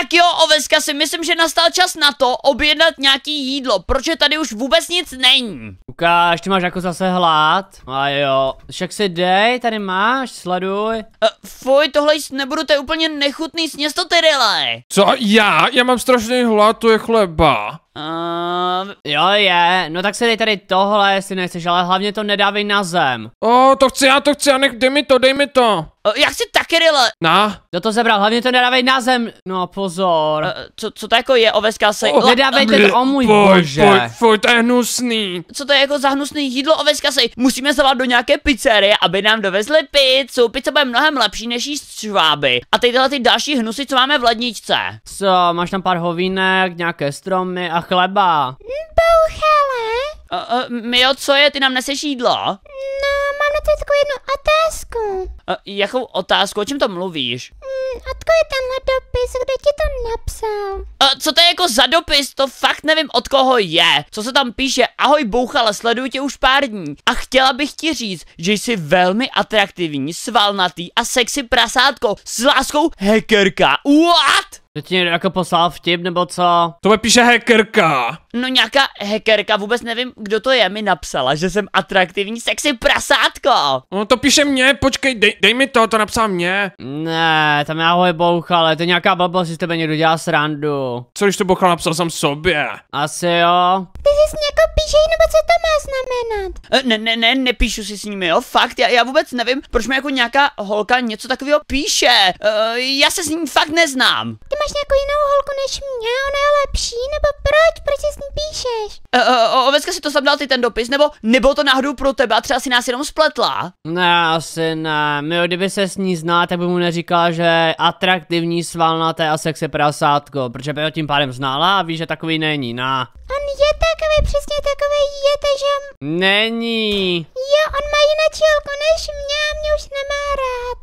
Tak jo, oveska si myslím, že nastal čas na to objednat nějaký jídlo, protože tady už vůbec nic není. Lukáš, ty máš jako zase hlad. A jo, však se dej, tady máš, sleduj. Uh, fuj, tohle jíst nebudu, to je úplně nechutný sněz to tyryle. Co, já? Já mám strašný hlad, to je chleba. Uh, jo je, no tak se dej tady tohle, jestli nechceš, ale hlavně to nedávej na zem. oh, to chci já, to chci já, nech, dej mi to, dej mi to. Eh, Jak si taky ryle? Na? Kdo to zebral? Hlavně to nedávej na zem. No pozor. Eh, co, co to jako je? Oveska se... Oh, nedávej to, o můj bože. Fuj, boj, to je hnusný. Co to je jako za hnusný jídlo oveska se? Musíme zavolat do nějaké pizzerie, aby nám dovezli pizzu. Pizza bude mnohem lepší než jíst šváby. A teď tyhle ty další hnusy, co máme v ledničce. Co, máš tam pár hovínek, nějaké stromy a chleba. Bouchele. Uh, uh, Mio, co je? Ty nám neseš jídlo? No, mám na to takovou jednu otázku. Eh, jakou otázku, o čem to mluvíš? Mm, koho je tenhle dopis, kdo ti to napsal? A eh, co to je jako za dopis, to fakt nevím od koho je. Co se tam píše, ahoj bouchala, sleduju tě už pár dní. A chtěla bych ti říct, že jsi velmi atraktivní, svalnatý a sexy prasátko s láskou hackerka. What? To ti někdo jako poslal vtip nebo co? To mi píše hackerka. No nějaká hackerka, vůbec nevím, kdo to je, mi napsala, že jsem atraktivní sexy prasátko. No to píše mě, počkej, dej, dej, mi to, to napsal mě. Ne, tam je bouchal, ale to je nějaká babla, si z tebe někdo dělá srandu. Co když to Bouchal napsal jsem sobě? Asi jo. Ty jsi jako píšej, nebo co to má znamenat? Eh, ne, ne, ne, nepíšu si s nimi, jo, fakt, já, já vůbec nevím, proč mi jako nějaká holka něco takového píše. Uh, já se s ním fakt neznám. Ty máš nějakou jinou holku než mě, ona je lepší, nebo proč, proč si s ní píšeš? Uh, eh, Ovecka si to sem dal ty ten dopis, nebo, nebo to náhodou pro tebe a třeba si nás jenom spletla? Ne, asi ne, no, kdyby se s ní zná, tak by mu neříkala, že atraktivní, svalnaté a sexy prasátko, protože by ho tím pádem znala a ví, že takový není, na. No. On je takový, přesně takový je, takže... Není. Jo, on má jiné čilku než mě a mě už nemá rád.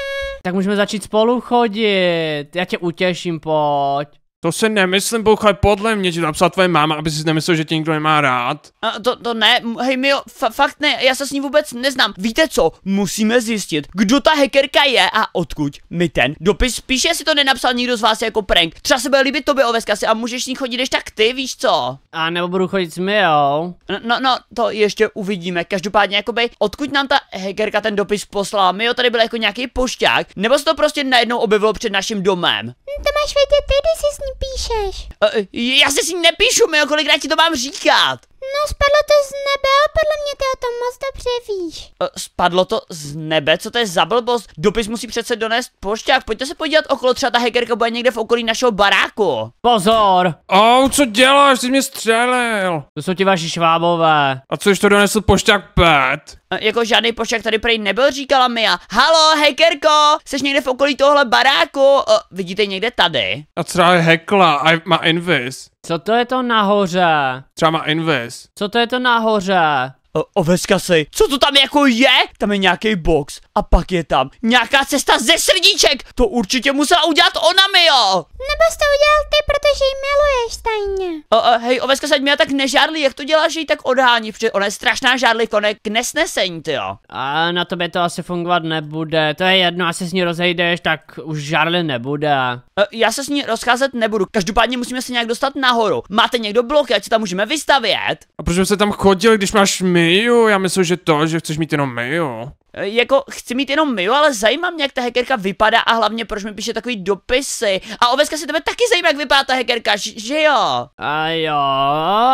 tak můžeme začít spolu chodit, já tě utěším, pojď. To se nemyslím, bouchaj, podle mě ti napsala tvoje máma, aby si nemyslel, že tě nikdo nemá rád. A to, to ne, hej Mio, fa- fakt ne, já se s ní vůbec neznám. Víte co, musíme zjistit, kdo ta hackerka je a odkud mi ten dopis píše, si to nenapsal nikdo z vás jako prank. Třeba se bude líbit tobě oveska si a můžeš s ní chodit, ještě tak ty, víš co? A nebo budu chodit s jo. No, no, no, to ještě uvidíme. Každopádně, jakoby, odkud nám ta hackerka ten dopis poslala, Mio tady byl jako nějaký pošťák, nebo se to prostě najednou objevilo před naším domem. To máš vědět, ty, jsi ní píšeš? Uh, já se s ní nepíšu, Mio, kolikrát ti to mám říkat? No, spadlo to z nebe, ale podle mě ty o tom moc dobře víš. E, spadlo to z nebe? Co to je za blbost? Dopis musí přece donést pošťák. Pojďte se podívat okolo, třeba ta hackerka bude někde v okolí našeho baráku. Pozor! Au, co děláš? Ty mě střelil. To jsou ti vaši švábové. A což to donesl pošťák Pet? E, jako žádný pošťák tady prej nebyl, říkala Mia. Halo, hackerko, jsi někde v okolí tohle baráku? E, vidíte někde tady? A třeba je hekla, má invis. Co to je to nahoře? Třeba má invest? Co to je to nahoře? oveska se, Co to tam jako je? Tam je nějaký box a pak je tam nějaká cesta ze srdíček. To určitě musela udělat ona, Mio. Nebo jsi to udělal ty, protože ji miluješ, tajně. O, o, hej, oveska se mě tak nežárlí, jak to děláš, že ji tak odhání, protože ona je strašná žárlíko, ne k nesnesení, ty jo. A na tobě to asi fungovat nebude, to je jedno, asi s ní rozejdeš, tak už žárlit nebude. O, e, já se s ní rozcházet nebudu, každopádně musíme se nějak dostat nahoru. Máte někdo blok, ať se tam můžeme vystavět? A proč se tam chodil, když máš my? Miju, já myslím, že to, že chceš mít jenom Miju. E, jako, chci mít jenom Miu, ale zajímá mě, jak ta hackerka vypadá a hlavně proč mi píše takový dopisy. A Oveska se tebe taky zajímá, jak vypadá ta hackerka, že jo? A jo,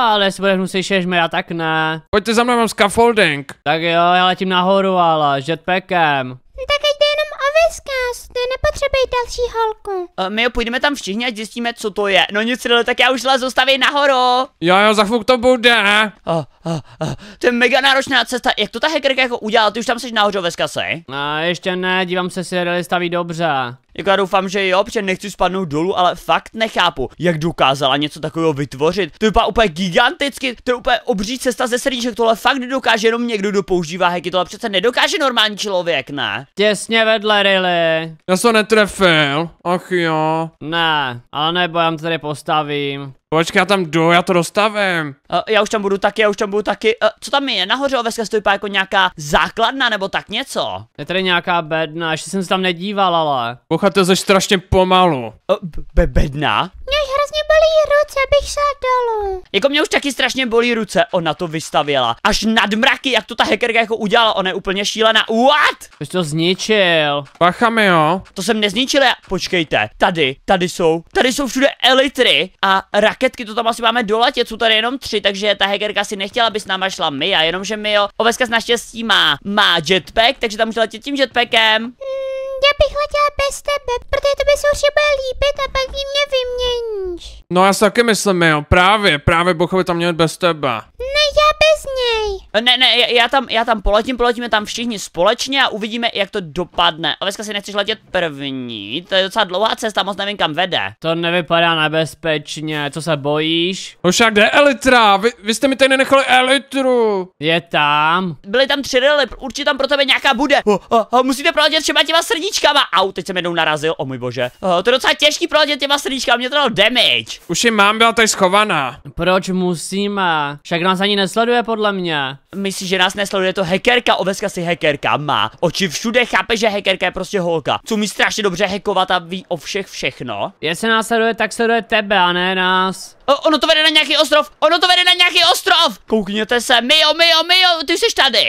ale si budeš muset šežme, já tak ne. Pojďte za mnou, mám scaffolding. Tak jo, já letím nahoru, ale jetpackem hezká, ty nepotřebuješ další holku. Uh, my jo, půjdeme tam všichni a zjistíme, co to je. No nic, ale tak já už Lila zostaví nahoru. Jo, jo, za chvuk to bude. Uh, uh, uh, to je mega náročná cesta. Jak to ta hackerka jako udělala? Ty už tam jsi nahoře, skase? A ještě ne, dívám se, si staví dobře. Jako já doufám, že jo, protože nechci spadnout dolů, ale fakt nechápu, jak dokázala něco takového vytvořit. To vypadá úplně giganticky, to je úplně obří cesta ze srdíček, tohle fakt dokáže jenom někdo, kdo používá heky, tohle přece nedokáže normální člověk, ne? Těsně vedle Rily. Já jsem netrefil, ach jo. Ne, ale nebo já tady postavím. Počkej, já tam jdu, já to dostavím. Uh, já už tam budu taky, já už tam budu taky. Uh, co tam je? Nahoře oveska stojí jako nějaká základna nebo tak něco. Je tady nějaká bedna, ještě jsem se tam nedíval, ale. to je strašně pomalu. Uh, be bedna? hrozně bolí ruce, bych šla dolů. Jako mě už taky strašně bolí ruce, ona to vystavěla. Až nad mraky, jak to ta hackerka jako udělala, ona je úplně šílená. What? Ty jsi to zničil. Pacha mi jo. To jsem nezničil, já... počkejte, tady, tady jsou, tady jsou všude elitry a raket raketky, to tam asi máme do letě, jsou tady jenom tři, takže ta hackerka si nechtěla, aby s náma šla my a jenomže my jo, Oveska naštěstí má, má jetpack, takže tam může letět tím jetpackem. Mm já bych letěla bez tebe, protože by se určitě bude líbit a pak ji mě vyměníš. No já si taky myslím, jo, právě, právě Bocho by tam měl bez tebe. Ne, já bez něj. Ne, ne, já, já tam, já tam poletím, poletíme tam všichni společně a uvidíme, jak to dopadne. A dneska si nechceš letět první, to je docela dlouhá cesta, moc nevím, kam vede. To nevypadá nebezpečně, co se bojíš? No však kde Elitra? Vy, vy jste mi tady nenechali Elitru. Je tam. Byly tam tři rily, určitě tam pro tebe nějaká bude. O, o, o, musíte proletět třeba těma srdíčky srdíčkama. Au, teď jsem jednou narazil, o můj bože. Oh, to je docela těžký proletět těma srdíčkama, mě to dalo damage. Už ji mám, byla tady schovaná. Proč musíme? Však nás ani nesleduje podle mě. Myslíš, že nás nesleduje to hackerka? Oveska si hackerka má. Oči všude chápe, že hackerka je prostě holka. Co mi strašně dobře hackovat a ví o všech všechno. Jestli nás sleduje, tak sleduje tebe a ne nás. O, ono to vede na nějaký ostrov, ono to vede na nějaký ostrov. Koukněte se, Mio, Mio, Mio, ty jsi tady.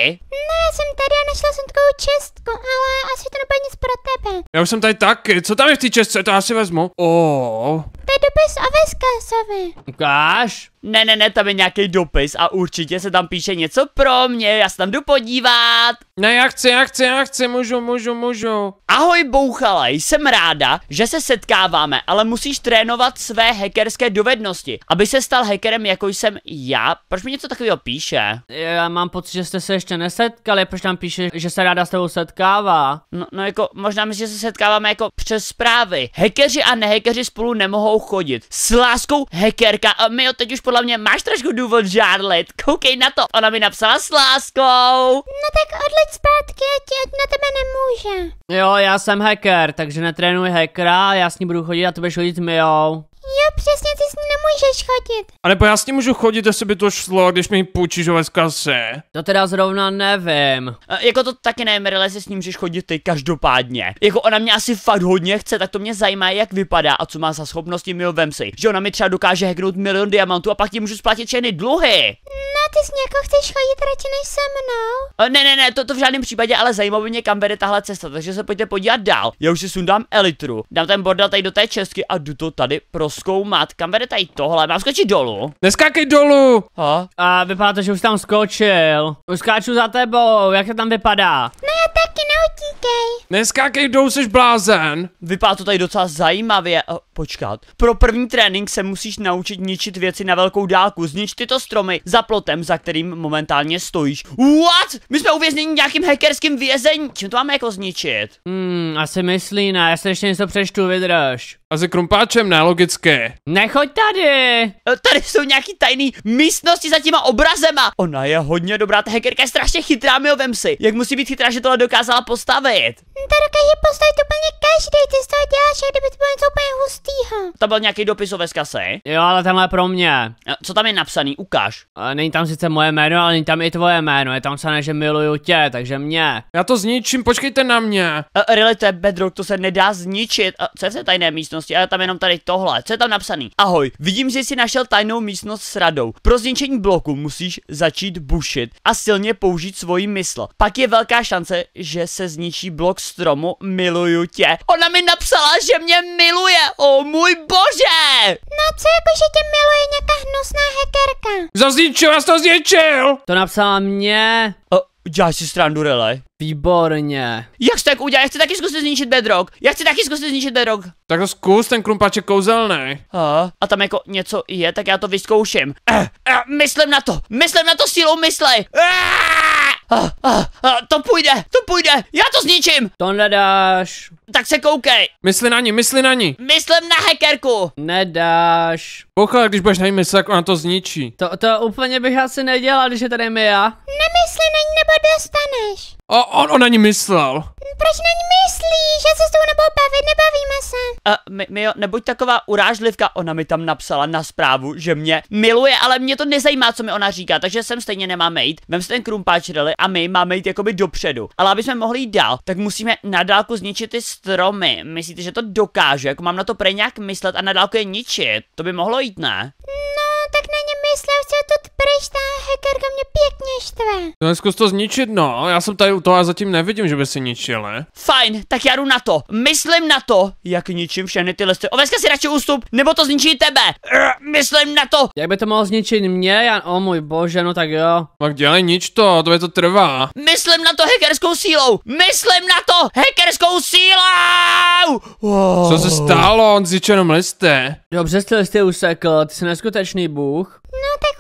Ne, jsem tady a našla jsem takovou čestku, ale asi to nebude nic pro tebe. Já už jsem tady taky, co tam je v té čestce, to já si vezmu. Oh. To je dopis o Veskasovi. Ukáž? Ne, ne, ne, tam je nějaký dopis a určitě se tam píše něco pro mě, já se tam jdu podívat. Ne, já chci, já chci, já chci, můžu, můžu, můžu. Ahoj Bouchala, jsem ráda, že se setkáváme, ale musíš trénovat své hackerské dovednosti, aby se stal hackerem, jako jsem já. Proč mi něco takového píše? Já mám pocit, že jste se ještě nesetkali, proč tam píše, že se ráda s tebou setkává? No, no jako, možná my, že se setkáváme jako přes zprávy. Hackeři a nehackeři spolu nemohou mohou chodit. S láskou hackerka a my teď už podle mě máš trošku důvod žárlit. Koukej na to, ona mi napsala s láskou. No tak odleď zpátky, ať, ať na tebe nemůže. Jo, já jsem hacker, takže netrénuj hackera, já s ní budu chodit a to budeš chodit mijou. Jo, přesně, ty s ní nemůžeš chodit. A nebo já s ní můžu chodit, jestli by to šlo, když mi půjčíš ve kase. To teda zrovna nevím. A, jako to taky ne, Merle, jestli s ním můžeš chodit ty každopádně. Jako ona mě asi fakt hodně chce, tak to mě zajímá, jak vypadá a co má za schopnosti, mil vem si. Že ona mi třeba dokáže hacknout milion diamantů a pak ti můžu splatit všechny dluhy. No, ty s jako chceš chodit radši než se mnou. A, ne, ne, ne, to, to v žádném případě, ale zajímá by mě, kam vede tahle cesta, takže se pojďte podívat dál. Já už si sundám elitru, dám ten bordel tady do té česky a jdu to tady prostě zkoumat. kam vede tady tohle. Mám skočit dolů? Neskákej dolů! Ha? A vypadá to, že už tam skočil. Už skáču za tebou, jak to tam vypadá? No já taky neutíkej. Neskákej dolů, jsi blázen. Vypadá to tady docela zajímavě. O, počkat. Pro první trénink se musíš naučit ničit věci na velkou dálku. Znič tyto stromy za plotem, za kterým momentálně stojíš. What? My jsme uvězněni nějakým hackerským vězením. Čím to máme jako zničit? Hmm, asi myslí ne. Já se ještě něco přečtu, vydrž. A se krumpáčem, nelogicky obrovské. Nechoď tady. E, tady jsou nějaký tajný místnosti za těma obrazema. Ona je hodně dobrá, ta hackerka je strašně chytrá, my vem si. Jak musí být chytrá, že tohle dokázala postavit. To dokáže postavit úplně každý, ty z toho děláš, jak kdyby to bylo něco úplně hustýho. To byl nějaký dopis o veskase. Jo, ale tenhle pro mě. E, co tam je napsaný, ukáž. E, není tam sice moje jméno, ale není tam i tvoje jméno. Je tam psané, že miluju tě, takže mě. Já to zničím, počkejte na mě. Rile, to je bedrock, to se nedá zničit. A co je v té tajné místnosti? A tam jenom tady tohle co je tam napsaný? Ahoj, vidím, že jsi našel tajnou místnost s radou. Pro zničení bloku musíš začít bušit a silně použít svoji mysl. Pak je velká šance, že se zničí blok stromu Miluju tě. Ona mi napsala, že mě miluje, o můj bože! No co jako, že tě miluje nějaká hnusná hackerka? Zazničil, já to zničil! To napsala mě. O, Uděláš si strandu relay. Výborně. Jak jste tak udělal? Já chci taky zkusit zničit bedrock. Já chci taky zkusit zničit bedrock. Tak to zkus, ten krumpáček kouzelný. A, a tam jako něco je, tak já to vyzkouším. Eh, eh, myslím na to, myslím na to sílou mysle. Eh! ah, ah, ah, to půjde, to půjde, já to zničím. To nedáš. Tak se koukej. Mysli na ní, mysli na ní. Myslím na hackerku. Nedáš. Koukala, když budeš na ní myslet, tak ona to zničí. To, to úplně bych asi nedělal, když je tady my já. Nemysli na ní, nebo dostaneš. A on, on na ní myslel. Proč na ní myslíš? Já se s tou nebudu bavit, nebavíme se. Uh, mi, Mio, nebuď taková urážlivka, ona mi tam napsala na zprávu, že mě miluje, ale mě to nezajímá, co mi ona říká, takže sem stejně nemá jít. Vem si ten krumpáč rely a my máme jít jakoby dopředu. Ale aby jsme mohli jít dál, tak musíme na dálku zničit ty stromy. Myslíte, že to dokážu? Jako mám na to pre nějak myslet a na dálku je ničit? To by mohlo jít, ne? No, tak na ně myslel, chtěl to víš, ta hackerka mě pěkně štve. No, zkus to zničit, no. Já jsem tady u toho a zatím nevidím, že by si ničil, ne? Fajn, tak já jdu na to. Myslím na to, jak ničím všechny ty listy. Oveska si radši ústup, nebo to zničí tebe. Uh, myslím na to. Jak by to mohlo zničit mě? Jan, o můj bože, no tak jo. Tak dělej nič to, to je to trvá. Myslím na to hackerskou sílou. Myslím na to hackerskou sílou. Wow. Co se oh. stalo? On zničil jenom listy. Dobře, ty listy usekl, ty jsi neskutečný bůh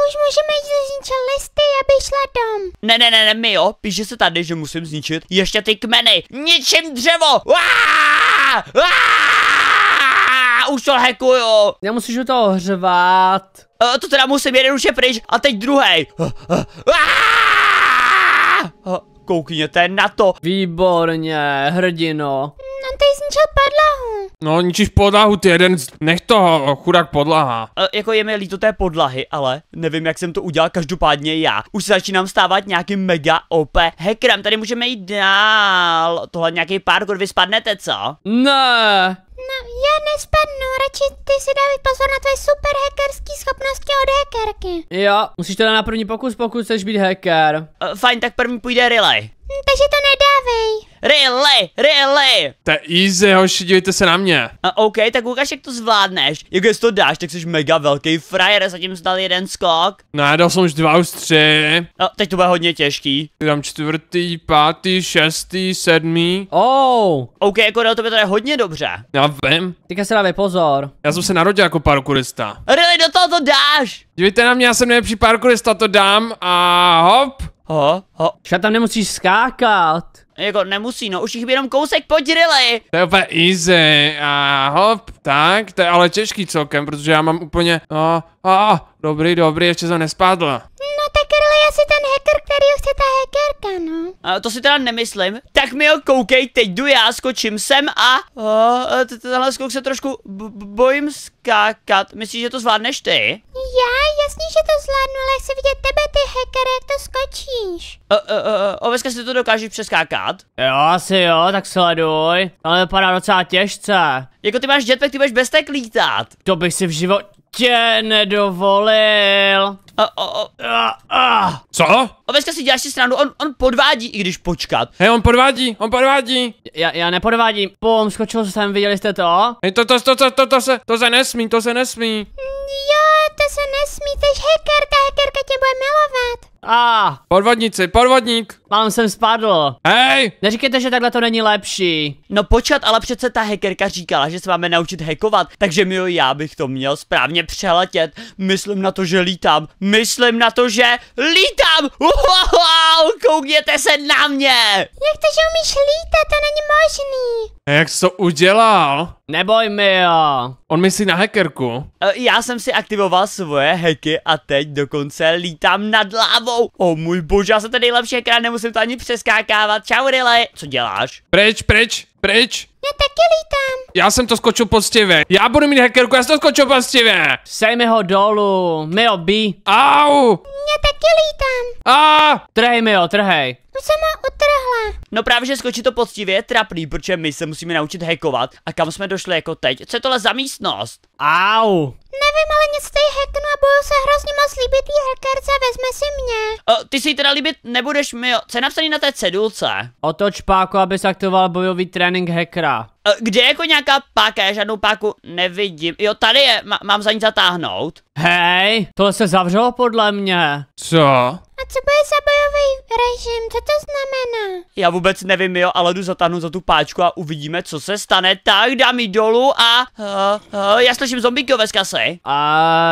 už můžeme jít zničit listy, aby šla dom. Ne, ne, ne, ne, my jo, píše se tady, že musím zničit ještě ty kmeny. Ničím dřevo! Uá! Uá! Už to hekuju. Nemusíš to ohřvat. Uh, eh, to teda musím, jeden už je pryč a teď druhý. Uh, uh, uh, uh, uh, uh, uh, uh. Koukněte na to. Výborně, hrdino. No jsi ničil podlahu. No ničíš podlahu, ty jeden, nech toho, chudák podlaha. E, jako je mi líto té podlahy, ale nevím jak jsem to udělal, každopádně já. Už se začínám stávat nějakým mega OP hackerem, tady můžeme jít dál. Tohle nějaký parkour, vy spadnete, co? Ne, No, já nespadnu, radši ty si dávaj pozor na tvoje super hackerský schopnosti od hackerky. Jo, musíš teda na první pokus, pokud chceš být hacker. Uh, fajn, tak první půjde relay. Hm, takže to nedá zdravej. Really, really. To je easy, hoši, dívejte se na mě. A OK, tak ukáž, jak to zvládneš. Jak jestli to dáš, tak jsi mega velký frajer, zatím zdal jeden skok. No, dal jsem už dva, už tři. A no, teď to bude hodně těžký. Dám čtvrtý, pátý, šestý, sedmý. Oh. OK, jako dal tobě to je hodně dobře. Já vím. Teďka se dávej pozor. Já jsem se narodil jako parkourista. Really, do toho to dáš. Dívejte na mě, já jsem nejlepší parkourista, to dám a hop. Ho, ho. Já tam nemusíš skákat. Jako nemusí, no, už jich jenom kousek podřili. To je úplně easy, a hop, tak, to je ale těžký celkem, protože já mám úplně, oh, a, dobrý, dobrý, ještě jsem nespádl. No tak asi ten hacker, který chce ta hackerka, no. A to si teda nemyslím. Tak mi jo, koukej, teď jdu já, skočím sem a... E, tenhle skok se trošku bojím skákat. Myslíš, že to zvládneš ty? Já? Jasně, že to zvládnu, ale chci vidět tebe, ty hacker, jak to skočíš. Oveska si to dokážeš přeskákat? Jo, asi jo, tak sleduj. Ale vypadá docela těžce. Jako ty máš jetpack, ty budeš bez tak lítat. To bych si v životě tě nedovolil. A, a, a, a. Co? Oveska si děláš si stranu, on, on podvádí, i když počkat. Hej, on podvádí, on podvádí. Já, já nepodvádím. pom, skočil jsem, viděli jste to? Hej, to, to, to, to, to, to, se, to se nesmí, to se nesmí. Jo to se nesmí, jsi hacker, ta hackerka tě bude milovat. A, ah, Podvodníci, podvodník. Mám jsem spadl. Hej! Neříkejte, že takhle to není lepší. No počat, ale přece ta hackerka říkala, že se máme naučit hackovat, takže mi já bych to měl správně přeletět. Myslím na to, že lítám. Myslím na to, že lítám! Uhoho! dál, koukněte se na mě! Jak to, že umíš lítat, to není možný. A jak jsi to udělal? Neboj mi jo. On myslí na hackerku. E, já jsem si aktivoval svoje hacky a teď dokonce lítám nad lávou. O můj bože, já jsem ten nejlepší hacker, nemusím to ani přeskákávat. Čau, Riley. Co děláš? Pryč, pryč, pryč. No já taky lítám. Já jsem to skočil poctivě. Já budu mít hackerku, já jsem to skočil poctivě. Sejme ho dolů, mi ho bí. Au. No já taky lítám. A. Trhej mi ho, trhej. No jsem ho utrhla. No právě, že skočí to poctivě je trapný, protože my se musíme naučit hackovat. A kam jsme došli jako teď? Co je tohle za místnost? Au. Nevím, ale nic tady hacknu a budu se hrozně moc líbit tý hackerce, vezme si mě. O, ty si ji teda líbit nebudeš, mi. Co je napsaný na té cedulce? Otoč páku, aby se bojový trénink hackera. Eh, kde je jako nějaká páka? Já žádnou páku nevidím. Jo, tady je, M mám za ní zatáhnout. Hej, tohle se zavřelo podle mě. Co? A co bude za bojový režim? Co to znamená? Já vůbec nevím, jo, ale jdu zatáhnout za tu páčku a uvidíme, co se stane. Tak, dám ji dolů a... Uh, uh, já slyším zombíkové z kasy. A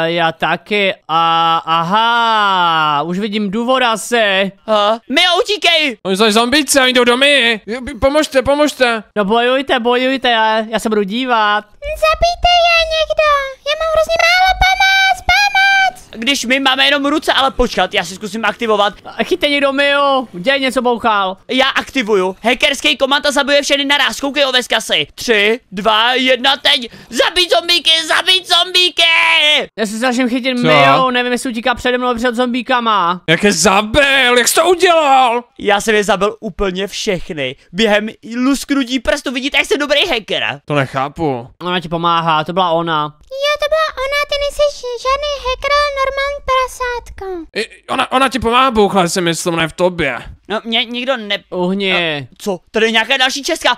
já taky. A aha, už vidím důvod asi. Uh, Mio, utíkej! Oni jsou zombíci, oni jdou do my. Pomožte, pomožte. No bojujte, bojujte, já, já se budu dívat. Zabijte je někdo, já mám hrozně málo památek když my máme jenom ruce, ale počkat, já si zkusím aktivovat. Chytě někdo jo, děj něco bouchal. Já aktivuju. Hackerský komanda zabije všechny naraz, koukej ove kasy. Tři, dva, jedna, teď. Zabít zombíky, zabít zombíky! Já se snažím chytit Co? Miu, nevím jestli utíká přede mnou před zombíkama. Jak je zabil, jak jsi to udělal? Já jsem je zabil úplně všechny. Během lusknutí prstu vidíte, jak jsem dobrý hacker. To nechápu. Ona ti pomáhá, to byla ona. Je nejsi žádný hacker, ale normální prasátko. I, ona, ona ti pomáhá bouchla, si myslím, ne v tobě. No, mě nikdo ne... Uhni. No, co? Tady je nějaká další česká.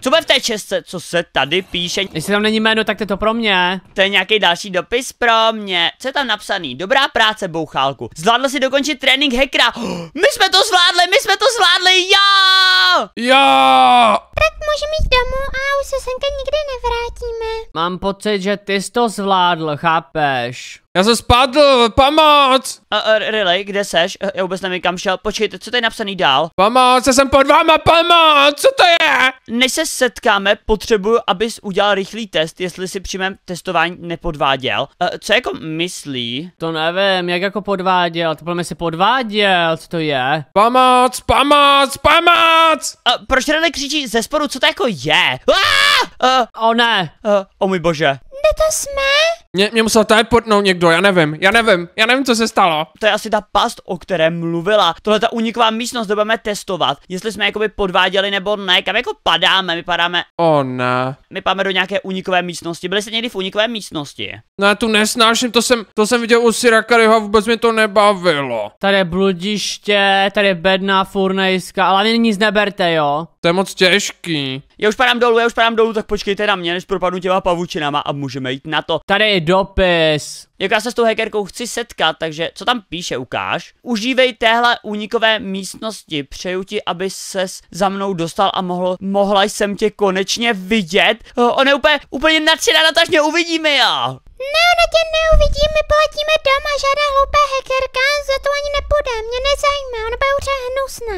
Co bude v té česce? Co se tady píše? Jestli tam není jméno, tak to je to pro mě. To je nějaký další dopis pro mě. Co je tam napsaný? Dobrá práce, bouchálku. Zvládl si dokončit trénink hackera. My jsme to zvládli, my jsme to zvládli, já! Já! Tak můžeme jít domů a už se senka nikdy nevrátíme. Mám pocit, že ty jsi to zvládl, chápeš? Já jsem spadl, pomoc! Uh, uh, really, kde seš? já vůbec nevím kam šel, počkejte, co tady je napsaný dál? Pomoc, já jsem pod váma, pomoc, co to je? Než se setkáme, potřebuju, abys udělal rychlý test, jestli si při mém testování nepodváděl. Uh, co jako myslí? To nevím, jak jako podváděl, to mi si podváděl, co to je? Pomoc, pomoc, pomoc! Uh, proč tady křičí ze spodu, co to jako je? Ah! Uh, o oh, ne! Uh, o oh, můj bože. Kde to jsme? Mě, mě musel teleportnout někdo, já nevím, já nevím, já nevím, co se stalo. To je asi ta past, o které mluvila. Tohle ta uniková místnost, kde budeme testovat, jestli jsme jakoby podváděli nebo ne, kam jako padáme, my padáme. O oh, ne. My padáme do nějaké unikové místnosti, byli jste někdy v unikové místnosti. No já tu nesnáším, to jsem, to jsem viděl u Sirakariho a vůbec mi to nebavilo. Tady je bludiště, tady je bedná furnejska, ale nic neberte, jo. To je moc těžký. Já už padám dolů, já už padám dolů, tak počkejte na mě, než propadnu těma pavučinama a můžeme jít na to. Tady je dopis. Jak já se s tou hackerkou chci setkat, takže co tam píše, ukáž? Užívej téhle únikové místnosti, přeju ti, aby se za mnou dostal a mohl, mohla jsem tě konečně vidět. Eh, ona je úplně, úplně nadšená na to, až mě uvidíme já. Ne, ona tě neuvidíme. my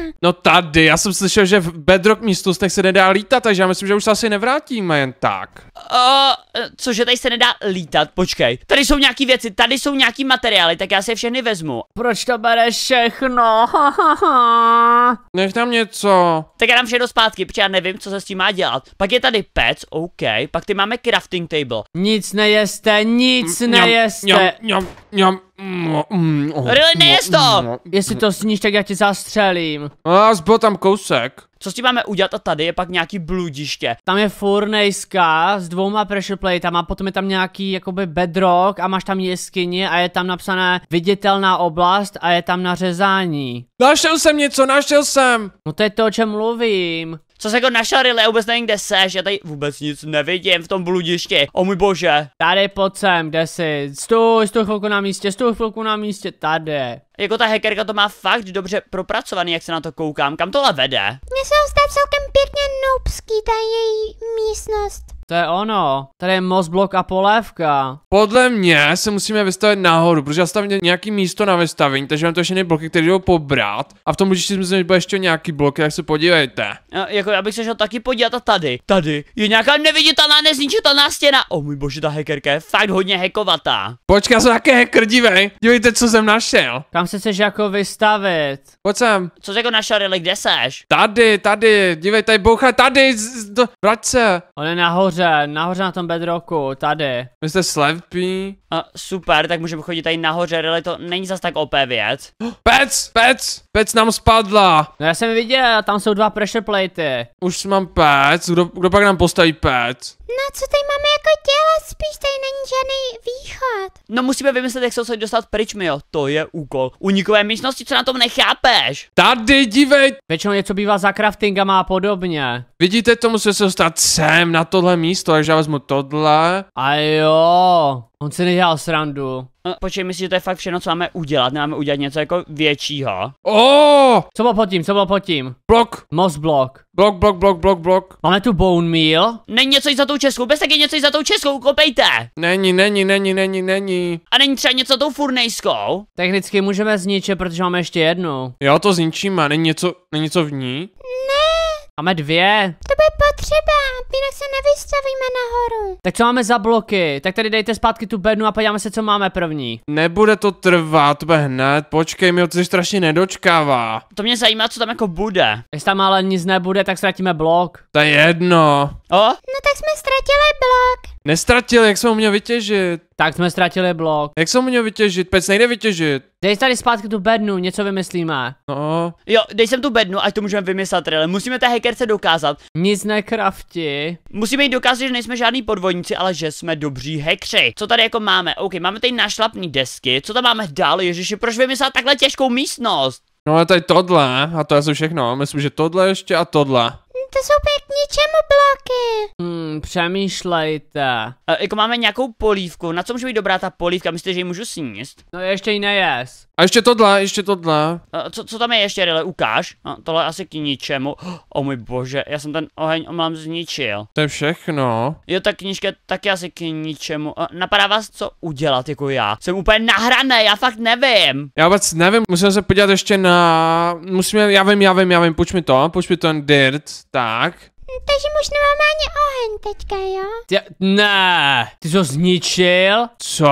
ne? No tady, já jsem slyšel, že v Bedrock místu se nedá lítat, takže já myslím, že už se asi nevrátíme jen tak. Uh, cože tady se nedá lítat, počkej. Tady jsou nějaký věci, tady jsou nějaký materiály, tak já si je všechny vezmu. Proč to bereš všechno? Nech tam něco. Tak já dám všechno zpátky, protože já nevím, co se s tím má dělat. Pak je tady pec, OK, pak ty máme crafting table. Nic nejeste, nic nejeste. Mňam, mňam, mňam, mňam. No, mm, oh, really, nejez no, to! Mm, no. Jestli to sníš, tak já ti zastřelím. A zbyl tam kousek. Co s tím máme udělat a tady je pak nějaký bludiště. Tam je furnejska s dvouma pressure platama, potom je tam nějaký jakoby bedrock a máš tam jeskyni a je tam napsané viditelná oblast a je tam nařezání. Našel jsem něco, našel jsem! No to je to, o čem mluvím. Co se jako našel Riley, vůbec nevím, kde seš, já tady vůbec nic nevidím v tom bludišti, o můj bože. Tady pojď sem, kde jsi, stůj, stůj chvilku na místě, stůj chvilku na místě, tady. Jako ta hackerka to má fakt dobře propracovaný, jak se na to koukám, kam tohle vede? Mně se celkem pěkně noobský ta její místnost. To je ono. Tady je blok a polévka. Podle mě se musíme vystavit nahoru, protože já stavím nějaký místo na vystavení, takže mám to ještě bloky, které jdou pobrat. A v tom můžeš si myslím, že bude ještě nějaký blok, tak se podívejte. A, no, jako já bych se šel taky podívat a tady. Tady je nějaká neviditelná, nezničitelná stěna. O oh, můj bože, ta hackerka je fakt hodně hekovatá. Počkej, jsem také hacker, dívej. Dívejte, co jsem našel. Kam se chceš jako vystavit? Pojď sem. Co jsi jako našel, Rili, kde seš? Tady, tady, dívej, tady bouchá, tady, z, z, do, vrať se. On je nahoře nahoře, nahoře na tom bedroku, tady. Vy jste slepí. A, super, tak můžeme chodit tady nahoře, ale to není zas tak OP věc. Pec, pec, pec nám spadla. No já jsem viděl, tam jsou dva pressure platey. Už mám pec, kdo, kdo pak nám postaví pec? No co tady máme jako dělat? Spíš tady není žádný východ. No musíme vymyslet, jak se dostat pryč, jo, To je úkol. Unikové místnosti, co na tom nechápeš? Tady, dívej! Většinou něco bývá za craftingama a podobně. Vidíte, to musí se dostat sem, na tohle místo, takže já vezmu tohle. A jo, on si nedělal srandu. Počkej, myslím, že to je fakt všechno, co máme udělat? Nemáme udělat něco jako většího? Oh! Co bylo pod tím, co bylo pod tím? Blok! Most blok. Blok, blok, blok, blok, blok. Máme tu bone meal. Není něco za tou českou, bez taky něco za tou českou, kopejte. Není, není, není, není, není. A není třeba něco tou furnejskou? Technicky můžeme zničit, protože máme ještě jednu. Jo, to zničím, a není něco, není něco v ní? Máme dvě. To bude potřeba, jinak se nevystavíme nahoru. Tak co máme za bloky? Tak tady dejte zpátky tu bednu a podíváme se, co máme první. Nebude to trvat, to bude hned, počkej mi, to se strašně nedočkává. To mě zajímá, co tam jako bude. Jestli tam ale nic nebude, tak ztratíme blok. To je jedno. O? No tak jsme ztratili blok. Nestratil, jak jsem ho měl vytěžit? Tak jsme ztratili blok. Jak jsem měl vytěžit? Pec nejde vytěžit. Dej tady zpátky tu bednu, něco vymyslíme. No. Jo, dej sem tu bednu, ať to můžeme vymyslet, ale musíme té hackerce dokázat. Nic nekrafti. Musíme jí dokázat, že nejsme žádný podvodníci, ale že jsme dobří hackři. Co tady jako máme? OK, máme tady našlapný desky. Co tam máme dál? Ježiši, proč vymyslet takhle těžkou místnost? No a tady tohle, a to je všechno. Myslím, že tohle ještě a tohle to jsou k ničemu bloky. Hmm, přemýšlejte. E, jako máme nějakou polívku, na co může být dobrá ta polívka, myslíte, že ji můžu sníst? No ještě ji nejes. A ještě tohle, ještě tohle. E, co, co tam je ještě, Rile, ukáž? No, tohle asi k ničemu. O oh, můj bože, já jsem ten oheň omlám zničil. To je všechno. Jo, ta knížka taky asi k ničemu. E, napadá vás, co udělat jako já? Jsem úplně nahraný, já fakt nevím. Já vůbec nevím, musím se podívat ještě na... Musíme, já vím, já vím, já vím, půjč mi to, půjč mi ten dirt, tak tak. Takže už nemáme ani oheň teďka, jo? Ty, ne, ty jsi ho zničil? Co?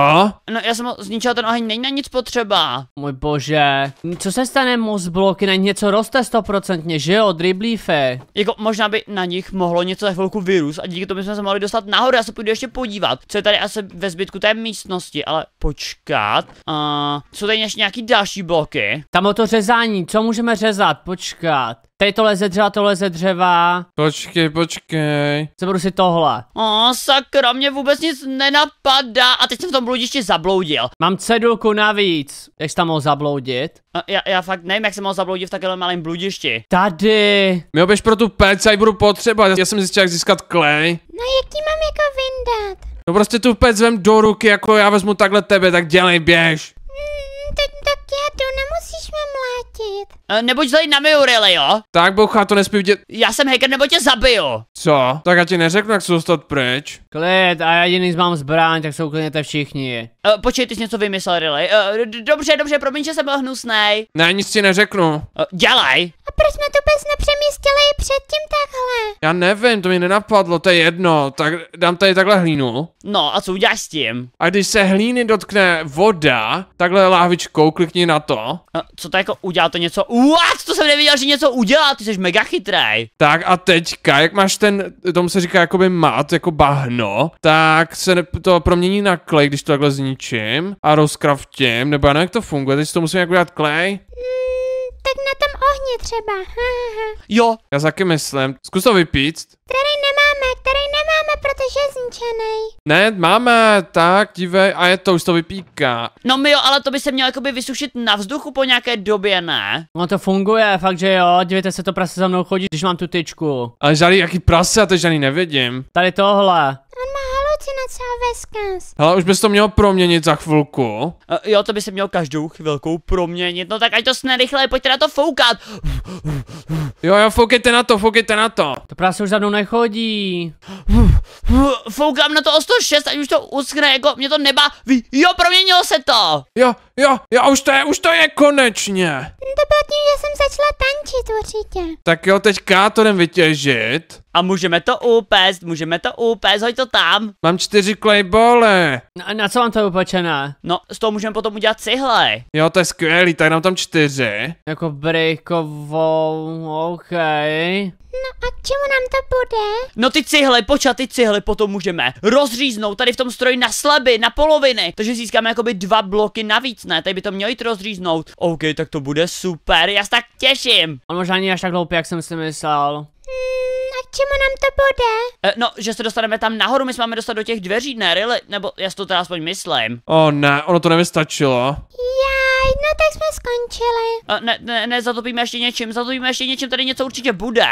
No já jsem ho zničil, ten oheň není na nic potřeba. Můj bože, co se stane mu z bloky, na něco roste stoprocentně, že jo, driblífe? Jako možná by na nich mohlo něco za chvilku virus a díky tomu jsme se mohli dostat nahoru, já se půjdu ještě podívat, co je tady asi ve zbytku té místnosti, ale počkat, uh, jsou tady ještě nějaký další bloky? Tam o to řezání, co můžeme řezat, počkat. Tady to leze dřeva, to leze dřeva. Počkej, počkej. Zaberu si tohle. O, sakra, mě vůbec nic nenapadá. A teď jsem v tom bludišti zabloudil. Mám cedulku navíc. Jak jsi tam mohl zabloudit? A, já, já fakt nevím, jak jsem mohl zabloudit v takovém malém bludišti. Tady. Mě obeš pro tu pec, já budu potřebovat. Já jsem zjistil, jak získat klej. No jak ti mám jako vyndat? No prostě tu pec vem do ruky, jako já vezmu takhle tebe, tak dělej běž pustit. E, eh, neboť zlej na Miurily, jo? Tak bouchá, to nespí vidět. Já jsem hacker, nebo tě zabiju. Co? Tak já ti neřeknu, jak se dostat pryč. Klid, a já jediný mám zbraň, tak se uklidněte všichni. Uh, počkej, ty jsi něco vymyslel, Riley. Uh, dobře, dobře, promiň, že jsem byl hnusný. Ne, nic ti neřeknu. Uh, dělej. A proč jsme to pes nepřemístili předtím takhle? Já nevím, to mi nenapadlo, to je jedno. Tak dám tady takhle hlínu. No, a co uděláš s tím? A když se hlíny dotkne voda, takhle láhvičkou klikni na to. Uh, co to jako udělá to něco? Uác, to jsem neviděl, že něco udělá, ty jsi mega chytrý. Tak a teďka, jak máš ten, tomu se říká jakoby mat, jako bahno, tak se to promění na klej, když to takhle zní ničím a rozkraftím, nebo já jak to funguje, teď si to musím jako dát klej. Mm, tak na tom ohni třeba. Jo, já taky myslím. Zkus to vypíct. Který nemáme, který nemáme, protože je zničený. Ne, máme, tak, dívej, a je to, už to vypíká. No my jo, ale to by se mělo jakoby vysušit na vzduchu po nějaké době, ne? No to funguje, fakt, že jo, dívejte se, to prase za mnou chodí, když mám tu tyčku. Ale žádný, jaký prase, já to žádný nevidím. Tady tohle halucinace Ale už bys to měl proměnit za chvilku. A, eh, jo, to by se měl každou chvilku proměnit. No tak ať to sne rychle, pojďte na to foukat. Jo, jo, foukejte na to, foukejte na to. To prase už za mnou nechodí. Foukám na to o 106, ať už to uschne, jako mě to neba. Jo, proměnilo se to. Jo, jo, jo, už to je, už to je konečně. To platí, že jsem začala tančit určitě. Tak jo, teď jdem vytěžit. A můžeme to upést, můžeme to upést, hoď to tam. Mám čtyři klejbole. Na, no, na co mám to upečené? No, z toho můžeme potom udělat cihle. Jo, to je skvělý, tak nám tam čtyři. Jako brejkovou, OK. No a čemu nám to bude? No ty cihly, počat ty cihly potom můžeme rozříznout tady v tom stroji na slaby, na poloviny. Takže získáme jakoby dva bloky navíc, ne? Tady by to mělo jít rozříznout. OK, tak to bude super, já se tak těším. On možná není až tak hloupý, jak jsem si myslel. Hmm čemu nám to bude? E, no, že se dostaneme tam nahoru, my jsme máme dostat do těch dveří, ne, really? Nebo já si to teda aspoň myslím. O ne, ono to nevystačilo. Já no tak jsme skončili. A ne, ne, ne, zatopíme ještě něčím, zatopíme ještě něčím, tady něco určitě bude.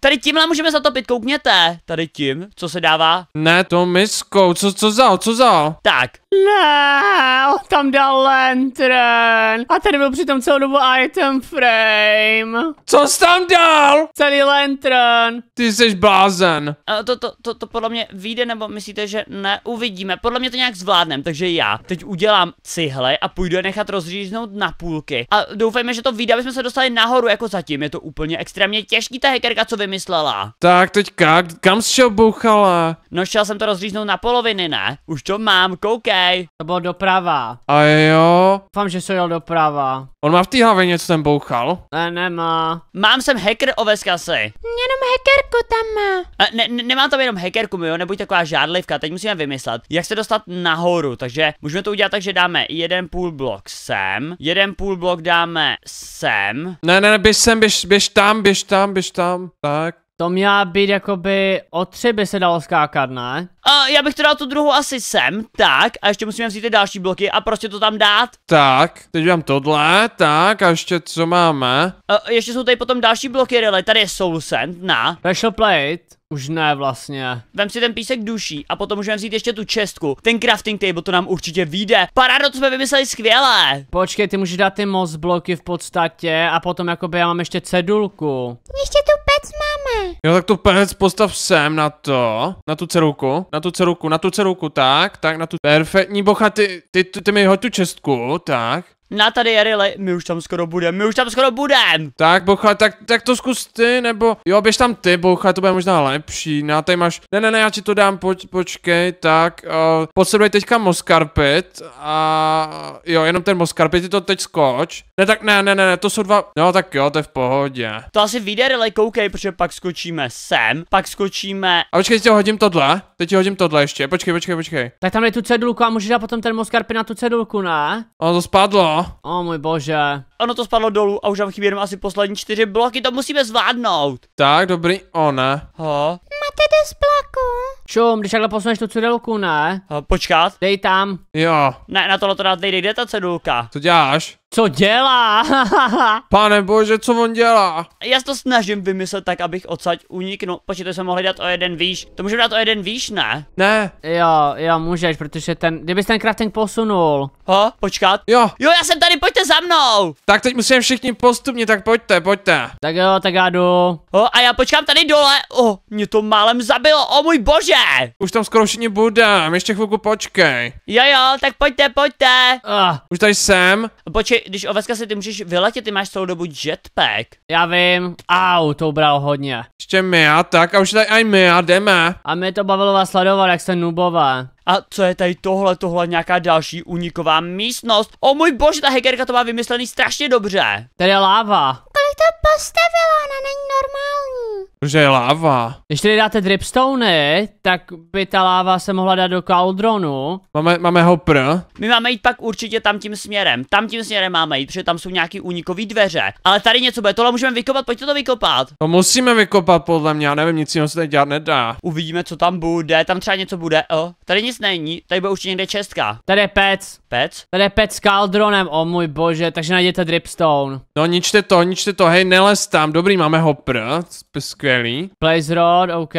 Tady tímhle můžeme zatopit, koukněte. Tady tím, co se dává? Ne, to miskou, co, co za, co za? Tak. Ne, on tam dal lantern. A tady byl přitom celou dobu item frame. Co jsi tam dal? Celý lantern. Ty jsi blázen. A to, to, to, to podle mě vyjde, nebo myslíte, že ne? Uvidíme. Podle mě to nějak zvládnem, takže já teď udělám cihle a půjdu je nechat rozříznout sklíznout na půlky. A doufejme, že to vyjde, aby jsme se dostali nahoru jako zatím. Je to úplně extrémně těžký ta hackerka, co vymyslela. Tak teď kak, kam jsi šel bouchala? No šel jsem to rozříznout na poloviny, ne? Už to mám, koukej. To bylo doprava. A jo. Doufám, že se jel doprava. On má v té hlavě něco ten bouchal? Ne, nemá. Mám jsem hacker oveskasy. Jenom hackerku tam. A ne, ne, nemá tam jenom hackerku, jo, nebuď taková žádlivka, teď musíme vymyslet, jak se dostat nahoru, takže můžeme to udělat tak, že dáme jeden půl blok sem, jeden půl blok dáme sem. Ne, ne, ne, běž sem, běž, běž tam, běž tam, běž tam, tak. To měla být jakoby o tři by se dalo skákat, ne? A já bych to dal tu druhou asi sem, tak, a ještě musíme vzít ty další bloky a prostě to tam dát. Tak, teď mám tohle, tak, a ještě co máme? A ještě jsou tady potom další bloky, ale tady je Soul Sand, na. Special Plate. Už ne vlastně. Vem si ten písek duší a potom můžeme vzít ještě tu čestku. Ten crafting table to nám určitě vyjde. Parado, to jsme vymysleli skvěle. Počkej, ty můžeš dát ty moc bloky v podstatě a potom jakoby já mám ještě cedulku. Ještě tu pec máme. Jo, tak tu pec postav sem na to. Na tu cedulku, na tu cedulku, na tu cedulku, tak, tak, na tu perfektní bocha, ty, ty, ty, ty mi hoď tu čestku, tak. Na tady je Riley, my už tam skoro budeme, my už tam skoro budeme. Tak bocha, tak, tak to zkus ty, nebo jo, běž tam ty, bocha, to bude možná lepší. Na no, tady máš, ne, ne, ne, já ti to dám, poč, počkej, tak, uh, eh, potřebuji teďka Moskarpit a jo, jenom ten Moskarpit, ty to teď skoč. Ne, tak ne, ne, ne, ne, to jsou dva, no tak jo, to je v pohodě. To asi vyjde, Riley, koukej, protože pak skočíme sem, pak skočíme. A počkej, ti hodím tohle, teď ti hodím tohle ještě, počkej, počkej, počkej. Tak tam je tu cedulku a můžeš dát potom ten Moskarpit na tu cedulku, ne? Ono to spadlo. O oh, můj bože. Ano, to spadlo dolů a už nám chybí jenom asi poslední čtyři bloky, to musíme zvládnout. Tak, dobrý, ne. Ha. Máte dost bloků? Čum, když takhle posuneš tu cedulku, ne? Ha, počkat. Dej tam. Jo. Ne, na tohle to dát nejde, kde ta cedulka? Co děláš? Co dělá? Pane bože, co on dělá? Já to snažím vymyslet tak, abych odsaď uniknu. Počkej, to jsme mohli dát o jeden výš. To můžeme dát o jeden výš, ne? Ne. Jo, jo, můžeš, protože ten, kdybys ten crafting posunul. Ha, počkat. Jo. Jo, já jsem tady, pojďte za mnou. Tak teď musíme všichni postupně, tak pojďte, pojďte. Tak jo, tak já jdu. Ho, a já počkám tady dole. O, mě to málem zabilo, o můj bože. Už tam skoro všichni budem, ještě chvilku počkej. Jo, jo, tak pojďte, pojďte. Uh. Už tady jsem. Počkej, když o si ty můžeš vyletět, ty máš celou dobu jetpack. Já vím, au, to bral hodně. Ještě my a tak, a už tady aj my a jdeme. A my to bavilo vás sledovat, jak se nubová. A co je tady tohle, tohle nějaká další uniková místnost? O můj bože, ta hackerka to má vymyslený strašně dobře. Tady je láva. Kolik to postavila? Že je láva. Když tady dáte dripstone, tak by ta láva se mohla dát do cauldronu. Máme, máme hopr. My máme jít pak určitě tam tím směrem. Tam tím směrem máme jít, protože tam jsou nějaký únikové dveře. Ale tady něco bude, tohle můžeme vykopat, pojďte to vykopat. To musíme vykopat podle mě, já nevím, nic jiného se tady dělat nedá. Uvidíme, co tam bude, tam třeba něco bude, o. Tady nic není, tady bude určitě někde čestka. Tady je pec. Pec? Tady je pec s kaldronem, o můj bože, takže najděte dripstone. No ničte to, ničte to, hej, nelez tam, dobrý, máme hopr, skvělý. Blaze rod, OK.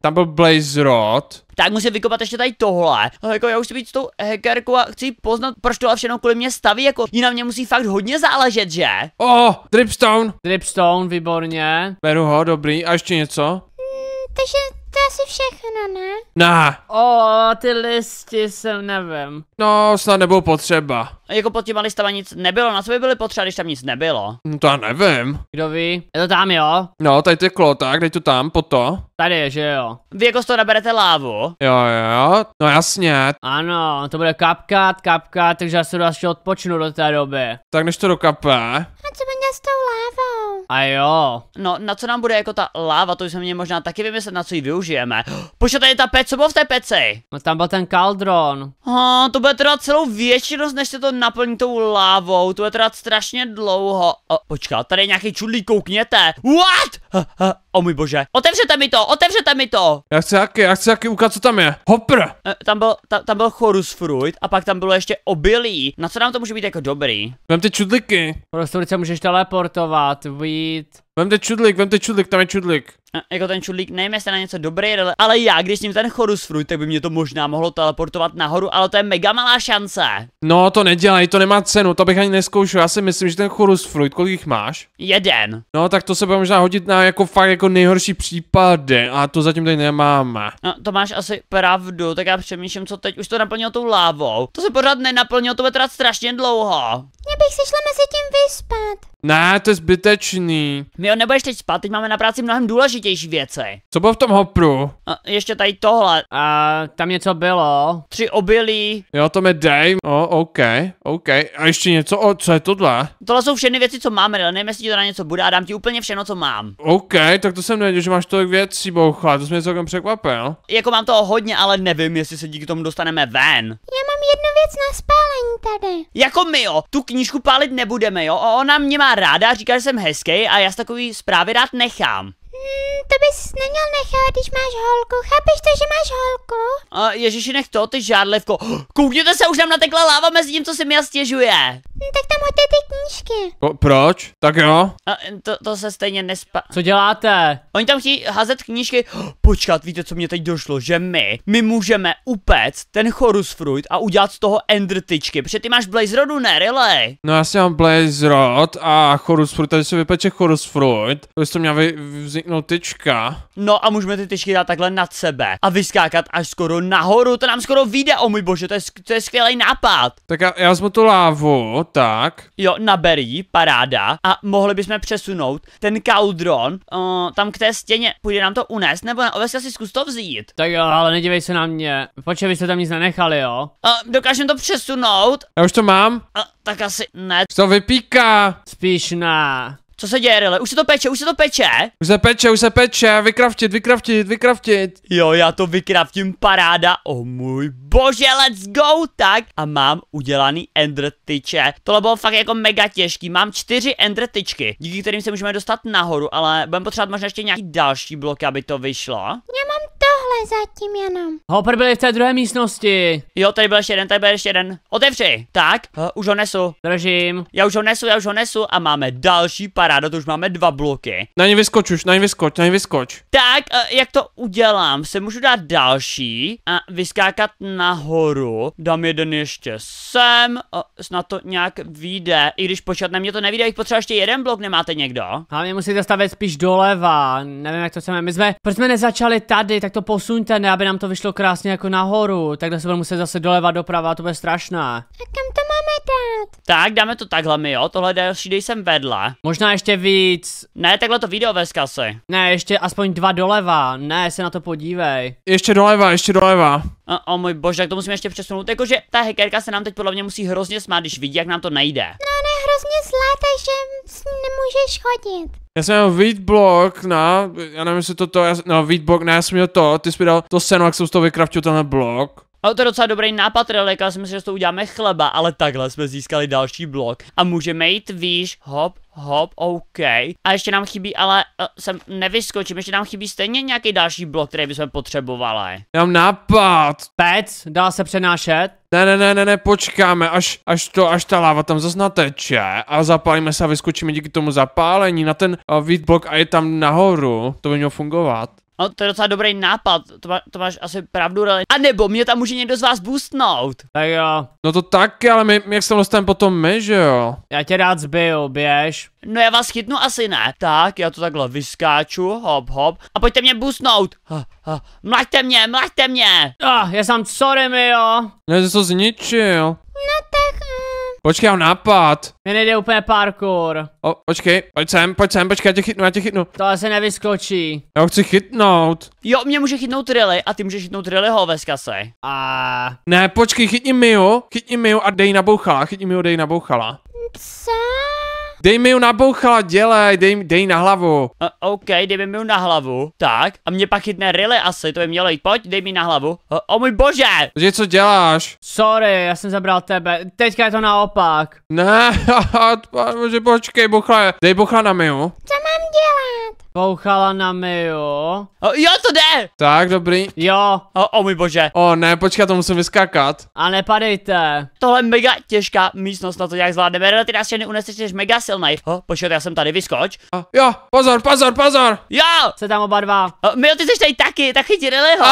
Tam byl blaze rod. Tak musím vykopat ještě tady tohle. A jako já už chci být s tou hackerkou a chci poznat, proč tohle všechno kolem mě staví, jako jinak mě musí fakt hodně záležet, že? Oh, dripstone. Dripstone, výborně. Beru ho, dobrý, a ještě něco? Mm, takže to asi všechno, ne? Ne. O, ty listy jsem nevím. No, snad nebylo potřeba. Jako pod těma listama nic nebylo, na co by byly potřeba, když tam nic nebylo? No to já nevím. Kdo ví? Je to tam, jo? No, tady ty klo, tak, dej to tam, po to. Tady je, že jo. Vy jako z toho naberete lávu? Jo, jo, no jasně. Ano, to bude kapkat, kapkat, takže já se ještě odpočnu do té doby. Tak než to dokape. A co mě s tou lávou? A jo. No, na co nám bude jako ta láva, to už jsme mě možná taky vymyslet, na co ji využijeme. Pošle tady ta pec, co bylo v té peci? No, tam byl ten kaldron. Ha, to bude trvat celou většinu, než se to naplní tou lávou. To bude trvat strašně dlouho. O, počkat, tady je nějaký čudlík, koukněte. What? Ha, ha, O můj bože. Otevřete mi to, otevřete mi to. Já chci jaký, já chci jaký ukázat, co tam je. Hopr. Uh, tam byl, ta, tam byl chorus fruit a pak tam bylo ještě obilí. Na co nám to může být jako dobrý? Mám ty čudliky. se můžeš teleportovat, vít. Vemte čudlik, vemte čudlik, tam je čudlik. A, jako ten čudlík, nevím jestli na něco dobrý, ale já, když s ním ten chorus fruit, tak by mě to možná mohlo teleportovat nahoru, ale to je mega malá šance. No to nedělej, to nemá cenu, to bych ani neskoušel, já si myslím, že ten chorus fruit, kolik jich máš? Jeden. No tak to se bude možná hodit na jako fakt jako nejhorší případy a to zatím tady nemáme. No to máš asi pravdu, tak já přemýšlím, co teď, už to naplnilo tou lávou. To se pořád nenaplnilo, to bude trvat strašně dlouho. Já bych si šla mezi tím vyspat. Ne, to je zbytečný. My ho nebudeš teď spát, teď máme na práci mnohem důležitější věci. Co bylo v tom hopru? A ještě tady tohle. A tam něco bylo. Tři obilí. Jo, to mi dej. O, OK, OK. A ještě něco, o, co je tohle? Tohle jsou všechny věci, co máme, ale nevím, jestli ti to na něco bude a dám ti úplně všechno, co mám. OK, tak to jsem nevěděl, že máš tolik věcí, bouchla, to jsem mě celkem překvapil. Jako mám toho hodně, ale nevím, jestli se díky tomu dostaneme ven. Je věc na spálení tady. Jako my, jo. Tu knížku pálit nebudeme, jo. A ona mě má ráda, říká, že jsem hezký a já z takový zprávy rád nechám. Hmm, to bys neměl nechat, když máš holku. Chápeš to, že máš holku? A ježiši, nech to, ty žádlivko. Koukněte se, už nám natekla láva mezi tím, co se mi stěžuje. No tak tam hoďte ty knížky. Po, proč? Tak jo. A, to, to se stejně nespa... Co děláte? Oni tam chtějí házet knížky. Oh, počkat, víte, co mě teď došlo? Že my, my můžeme upéct ten chorus fruit a udělat z toho ender tyčky, protože ty máš blaze rodu, ne, really? No já si mám blaze rod a chorus fruit, tady se vypeče chorus fruit, to to měla vy, vzniknout tyčka. No a můžeme ty tyčky dát takhle nad sebe a vyskákat až skoro nahoru, to nám skoro vyjde, o můj bože, to je, to je skvělý nápad. Tak já, já zmu tu lávu, tak. Jo, naber jí, paráda. A mohli bychom přesunout ten kaudron uh, eh, tam k té stěně. Půjde nám to unést, nebo ne? Ovesky si zkus to vzít. Tak jo, ale nedívej se na mě. Počkej, vy jste tam nic nenechali, jo? Uh, eh, dokážem to přesunout. Já už to mám. Uh, tak asi ne. To vypíká. Spíš na. Co se děje, Rile? Už se to peče, už se to peče? Už se peče, už se peče, vykraftit, vykraftit, vykraftit. Jo, já to vykraftím, paráda, o oh, můj bože, let's go, tak. A mám udělaný ender tyče. Tohle bylo fakt jako mega těžký, mám čtyři ender tyčky, díky kterým se můžeme dostat nahoru, ale budeme potřebovat možná ještě nějaký další blok, aby to vyšlo. Já mám ale zatím jenom. Hopper byli v té druhé místnosti. Jo, tady byl ještě jeden, tady byl ještě jeden. Otevři. Tak, uh, už ho nesu. Držím. Já už ho nesu, já už ho nesu a máme další paráda, to už máme dva bloky. Na ně vyskoč už, na ně vyskoč, na ně vyskoč. Tak, uh, jak to udělám? Se můžu dát další a vyskákat nahoru. Dám jeden ještě sem, uh, snad to nějak vyjde. I když počkat na mě to nevíde, jich potřeba ještě jeden blok, nemáte někdo? Hlavně musíte stavět spíš doleva, nevím jak to chceme. My jsme, proč jsme nezačali tady, tak to posuneme přesuňte, ne, aby nám to vyšlo krásně jako nahoru, takhle se budeme muset zase doleva doprava, to bude strašná. A kam to máme dát? Tak, dáme to takhle mi, jo, tohle další dej sem vedle. Možná ještě víc. Ne, takhle to video vezka asi. Ne, ještě aspoň dva doleva, ne, se na to podívej. Ještě doleva, ještě doleva. O, o můj bože, tak to musíme ještě přesunout, jakože ta hekerka se nám teď podle mě musí hrozně smát, když vidí, jak nám to nejde. No, ne, hrozně zlá, takže s ním nemůžeš chodit. Já jsem měl Wheat Block na, já nevím, jestli to to, já, no Wheat Block, ne, já jsem měl to, ty jsi mi dal to seno, jak jsem z toho vykraftil tenhle blok. Ale to je docela dobrý nápad, ale já si myslím, že z to uděláme chleba, ale takhle jsme získali další blok a můžeme jít výš, hop, Hop, OK. A ještě nám chybí, ale uh, eh, sem nevyskočím, ještě nám chybí stejně nějaký další blok, který bychom potřebovali. Já mám nápad. Pec, dá se přenášet? Ne, ne, ne, ne, ne, počkáme, až, až to, až ta láva tam zase nateče a zapálíme se a vyskočíme díky tomu zapálení na ten uh, eh, výt blok a je tam nahoru. To by mělo fungovat. No, to je docela dobrý nápad, to, má, to máš asi pravdu, ale... A nebo mě tam může někdo z vás boostnout. Tak jo. No to tak, ale my, my jak se tam dostaneme potom my, že jo? Já tě rád zbyl, běž. No já vás chytnu asi ne. Tak, já to takhle vyskáču, hop hop. A pojďte mě boostnout. Ha, ha. Mlaďte mě, mlaďte mě. Ah, já jsem sorry, mi jo. Já jsi to zničil. No tak... Počkej, on nápad. Mě nejde úplně parkour. O, počkej, pojď sem, pojď sem, počkej, já tě chytnu, já tě chytnu. To asi nevyskočí. Já ho chci chytnout. Jo, mě může chytnout Rilly a ty můžeš chytnout Rillyho ve skase. A... Ne, počkej, chytni ho, chytni ho a dej na bouchala, chytni ho, dej na bouchala. Psa. Dej mi ju na bouchala, dělej, dej, dej na hlavu. Uh, OK, dej mi ju na hlavu. Tak, a mě pak chytne rily asi, to by mělo jít. Pojď, dej mi na hlavu. Uh, o můj bože! Že co děláš? Sorry, já jsem zabral tebe, teďka je to naopak. Ne, bože, počkej, bouchala, dej bouchala na mě. Co mám dělat? Pouchala na mě jo. O, jo, to jde! Tak, dobrý. Jo. O, o můj bože. O ne, počkat, to musím vyskákat. A nepadejte. Tohle je mega těžká místnost, na to jak zvládneme. Rada, ty nás všechny uneseš, jsi mega silný. O, počkat, já jsem tady, vyskoč. O, jo, pozor, pozor, pozor. Jo! Se tam oba dva. O, Mil, ty jsi tady taky, tak chytí Releho.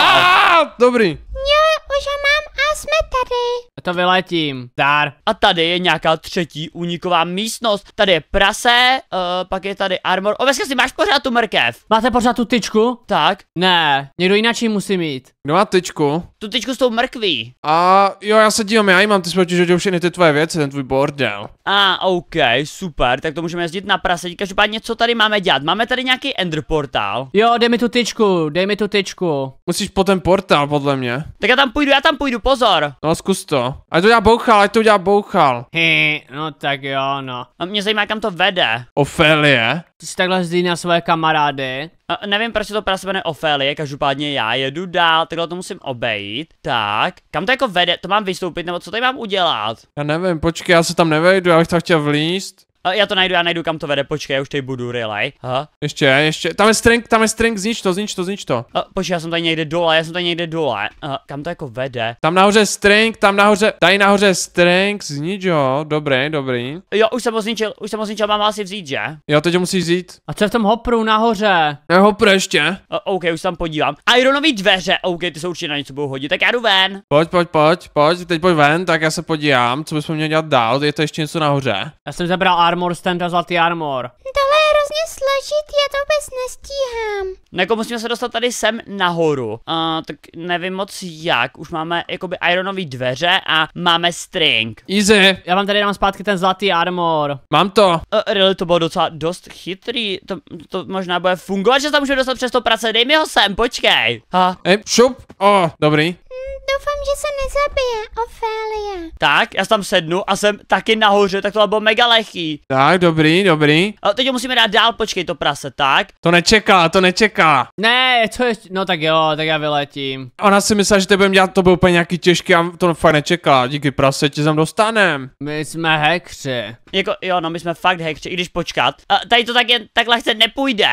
Dobrý. Jo už ho mám a jsme tady. To vyletím. Dár. A tady je nějaká třetí úniková místnost. Tady je prase, uh, pak je tady armor. O, si máš pořád tu mrkev. Máte pořád tu tyčku? Tak. Ne, někdo jináčí musí mít. No a tyčku? Tu tyčku s tou mrkví. A jo, já se dívám, já ji mám, ty jsi protižodil všechny ty tvoje věci, ten tvůj bordel. A, ah, OK, super, tak to můžeme jezdit na prase. Každopádně, co tady máme dělat? Máme tady nějaký ender portál. Jo, dej mi tu tyčku, dej mi tu tyčku. Musíš po ten portál, podle mě. Tak já tam půjdu, já tam půjdu, pozor. No, zkus to. Ať to já bouchal, ať to já bouchal. Hej, no tak jo, no. A mě zajímá, kam to vede. Ofelie? Ty si takhle zdý na své kamarády. A nevím, proč se to prase jmenuje Ofélie, každopádně já jedu dál, takhle to musím obejít. Tak, kam to jako vede? To mám vystoupit, nebo co tady mám udělat? Já nevím, počkej, já se tam nevejdu, já bych tam chtěl vlíst. Ale eh, já to najdu, já najdu kam to vede, počkej, já už tady budu, relay. Aha. Ještě, ještě, tam je string, tam je string, znič to, znič to, znič to. A, eh, počkej, já jsem tady někde dole, já jsem tady někde dole. A, eh, kam to jako vede? Tam nahoře string, tam nahoře, tady nahoře string, znič ho, dobrý, dobrý. Jo, už jsem ho zničil, už jsem ho zničil, mám asi vzít, že? Jo, teď ho musíš vzít. A co je v tom hopru nahoře? Ne, hopru ještě. A, OK, už tam podívám. Ironový dveře, OK, ty jsou určitě na něco budou hodit, tak já jdu ven. Pojď, pojď, pojď, pojď, teď pojď ven, tak já se podívám, co bychom měli dělat dál, je to ještě něco nahoře. Já jsem zabral armor stand a zlatý armor. Tohle je hrozně složitý, já to vůbec nestíhám. No jako musíme se dostat tady sem nahoru. Uh, tak nevím moc jak, už máme jakoby ironový dveře a máme string. Easy. Já vám tady dám zpátky ten zlatý armor. Mám to. Uh, eh, really, to bylo docela dost chytrý, to, to možná bude fungovat, že se tam můžeme dostat přes to prace, dej mi ho sem, počkej. Ha. Hey, šup, oh, dobrý. Hmm, doufám, že se nezabije, Ofélie. Tak, já tam sednu a jsem taky nahoře, tak to bylo mega lehký. Tak, dobrý, dobrý. A teď ho musíme dát dál, počkej to prase, tak? To nečeká, to nečeká. Ne, co je, no tak jo, tak já vyletím. Ona si myslela, že tebe dělat to byl úplně nějaký těžký a to fakt nečeká, díky prase tě tam dostanem. My jsme hekři. Jako, jo, no my jsme fakt hekři, i když počkat. A tady to tak jen tak lehce nepůjde.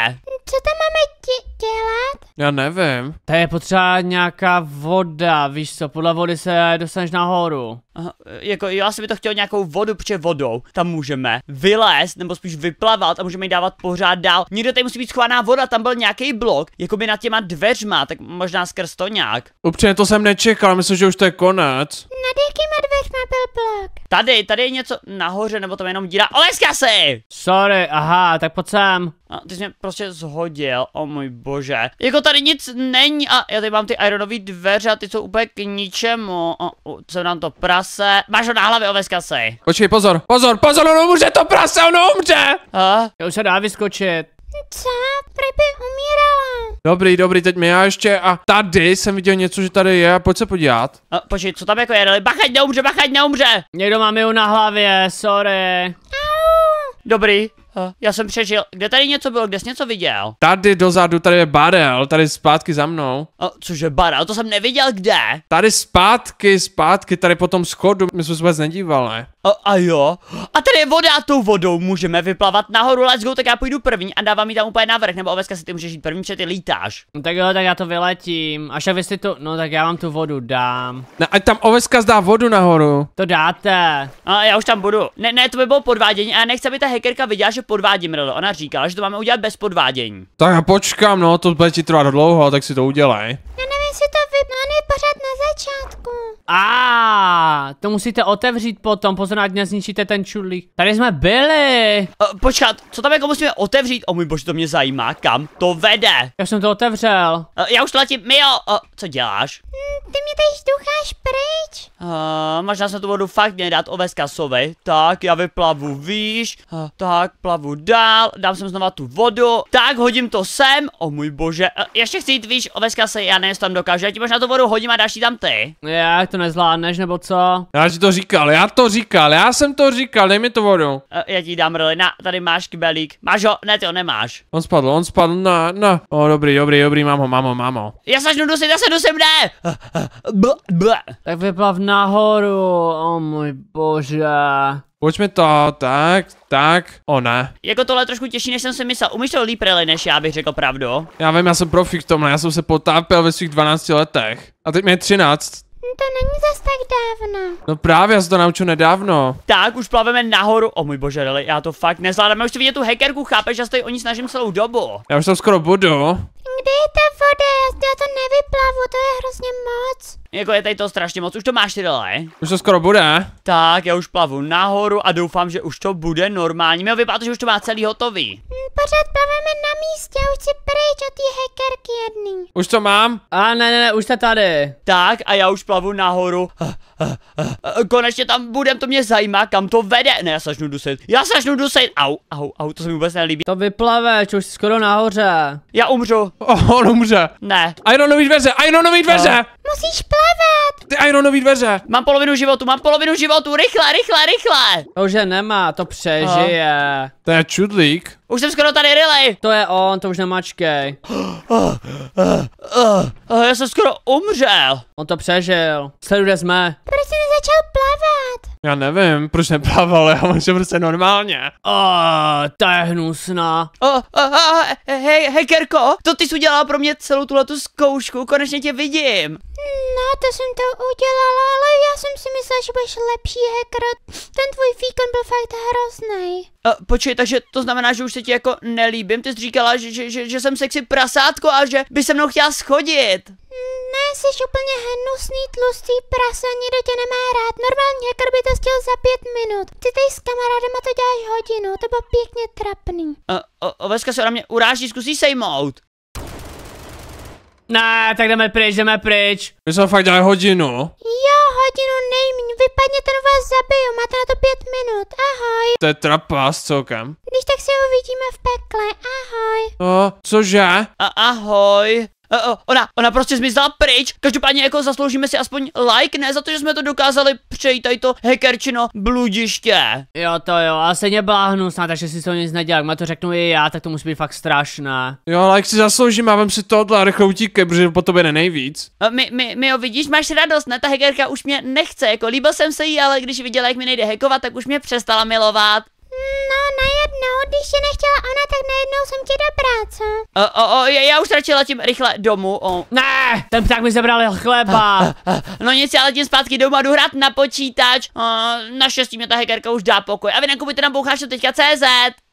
Co tam máme ti, dělat? Já nevím. To je potřeba nějaká voda, víš co, podle vody se dostaneš nahoru. Aha, jako já si by to chtěl nějakou vodu, protože vodou tam můžeme vylézt, nebo spíš vyplavat a můžeme ji dávat pořád dál. Někde tady musí být schovaná voda, tam byl nějaký blok, jako by nad těma dveřma, tak možná skrz to nějak. Upřímně to jsem nečekal, myslím, že už to je konec. Nad jakýma dveřma byl blok? Tady, tady je něco nahoře, nebo tam jenom díra. Oleska si! Sorry, aha, tak pojď sem. A, ty jsi mě prostě zhodil, o oh můj bože bože. Jako tady nic není a já tady mám ty ironové dveře a ty jsou úplně k ničemu. O, o, co nám to prase? Máš ho na hlavě, oveska se. Počkej, pozor, pozor, pozor, ono umře to prase, ono umře! A? Já už se dá vyskočit. Co? Proč by umírala? Dobrý, dobrý, teď mi já ještě a tady jsem viděl něco, že tady je, pojď se podívat. A, počkej, co tam jako je, bachať neumře, bachať neumře! Někdo má mi na hlavě, sorry. Au. Dobrý, Eh, já jsem přežil. Kde tady něco bylo? Kde jsi něco viděl? Tady dozadu, tady je barel, tady zpátky za mnou. A eh, cože barel? To jsem neviděl kde? Tady zpátky, zpátky, tady po tom schodu. My jsme se vůbec nedívali. A, eh, a jo. A tady je voda a tou vodou můžeme vyplavat nahoru. Let's go, tak já půjdu první a dávám ji tam úplně navrh. Nebo oveska si ty můžeš jít první, protože ty lítáš. No tak jo, tak já to vyletím. Až a vy si tu, no tak já vám tu vodu dám. No ať tam oveska zdá vodu nahoru. To dáte. A já už tam budu. Ne, ne, to by bylo podvádění a nechci, aby ta hackerka viděla, že že podvádím, Rilo. Ona říkala, že to máme udělat bez podvádění. Tak já počkám, no, to bude ti trvat dlouho, tak si to udělej. Já nevím, jestli to No, on je pořád na začátku. A to musíte otevřít potom, pozor, ať nezničíte ten čudlík. Tady jsme byli. Uh, počkat, co tam jako musíme otevřít? O můj bože, to mě zajímá, kam to vede? Já jsem to otevřel. Uh, já už letím, Mio, uh, co děláš? Mm, ty mě tady ducháš pryč. Uh, možná se tu vodu fakt mě dát ovést kasovej. Tak, já vyplavu výš, uh, tak plavu dál, dám sem znova tu vodu, tak hodím to sem, o můj bože, uh, ještě chci jít výš, ovést se, já nejsem tam dokážu, já ti možná na tu vodu hodím a dáš tam ty. No já to nezvládneš, nebo co? Já ti to říkal, já to říkal, já jsem to říkal, dej mi tu vodu. Eh, já ti dám roli, na, tady máš kybelík. Máš ho, ne ty ho nemáš. On spadl, on spadl, na, na. O, dobrý, dobrý, dobrý, mám ho, mám ho, mám ho. Já se žnu dusit, já se dusím, ne! Eh, eh, bl, bl. Tak vyplav nahoru, o můj bože. Pojďme to, tak, tak, o ne. Jako tohle trošku těžší, než jsem si myslel. Umíš to líp rally, než já bych řekl pravdu. Já vím, já jsem profik v tomhle, já jsem se potápěl ve svých 12 letech. A teď mě je 13. To není zas tak dávno. No právě, já se to naučil nedávno. Tak, už plaveme nahoru. O můj bože, Rally, já to fakt nezvládám. Já už vidět tu hackerku, chápeš, že stojí o ní snažím celou dobu. Já už tam skoro budu. Kde je ta voda? Já to nevyplavu, to je hrozně moc. Jako je tady to strašně moc, už to máš ty dole. Už to skoro bude. Tak, já už plavu nahoru a doufám, že už to bude normální. Měl vypadat, že už to má celý hotový. Hmm, pořád plaveme na místě, už si pryč od té hackerky jedný. Už to mám? A ne, ne, ne, už jste tady. Tak a já už plavu nahoru. Hm, hm, hm. Konečně tam budem, to mě zajímá, kam to vede. Ne, já sažnu dusit, já sažnu dusit. Au, au, au, to se mi vůbec nelíbí. To vyplaveš, už jsi skoro nahoře. Já umřu. Oh, on umře. Ne. Ironový dveře, Ironový dveře. No. Musíš plavat vyplavat! Ty ironové dveře! Mám polovinu životu, mám polovinu životu, rychle, rychle, rychle! To, že nemá, to přežije. Aha. To je čudlík. Už jsem skoro tady, Riley! To je on, to už nemačkej. Oh, oh, oh, já jsem skoro umřel. On to přežil. Sleduj, kde jsme. Proč prostě jsi nezačal plavat? Já nevím, proč neplaval, ale já se prostě normálně. Oh, to je hnusná. Oh, oh, oh, hej, hej, Kerko, to ty jsi udělala pro mě celou tuhle tu zkoušku, konečně tě vidím. No, to jsem to udělala, ale já jsem si myslela, že budeš lepší hacker. Ten tvůj výkon byl fakt hrozný. Uh, počkej, takže to znamená, že už se ti jako nelíbím? Ty jsi říkala, že, že, že, že jsem sexy prasátko a že by se mnou chtěla schodit. Ne, jsi úplně hnusný, tlustý prase, nikdo tě nemá rád. Normálně hacker by to chtěl za pět minut. Ty tady s kamarádem a to děláš hodinu, to bylo pěkně trapný. Uh, o, oveska se na mě uráží, zkusí sejmout. Ne, tak jdeme pryč, jdeme pryč. My jsme fakt dali hodinu. Jo, hodinu nejmíň, vypadně ten vás zabiju, máte na to pět minut, ahoj. To je trapas celkem. Když tak se uvidíme v pekle, ahoj. O, no, cože? A ahoj uh, ona, ona prostě zmizela pryč. Každopádně jako zasloužíme si aspoň like, ne za to, že jsme to dokázali přejít tady to hackerčino bludiště. Jo to jo, a se nebláhnu snad, takže si to nic nedělá. Má to řeknu i já, tak to musí být fakt strašné. Jo, like si zasloužím a vem si tohle a rychle utíkej, protože po tobě ne nejvíc. A eh, my, my, my jo, vidíš, máš radost, ne? Ta hackerka už mě nechce, jako líbil jsem se jí, ale když viděla, jak mi nejde hackovat, tak už mě přestala milovat. No, najednou, když tě nechtěla ona, tak najednou jsem ti dobrá, co? O, o, o, já už radši letím rychle domů. O. Ne, ten pták mi zabral chleba. A, a, a. No nic, já letím zpátky domů a jdu hrát na počítač. O, naštěstí mě ta hackerka už dá pokoj. A vy nakupujte na boucháče teďka CZ.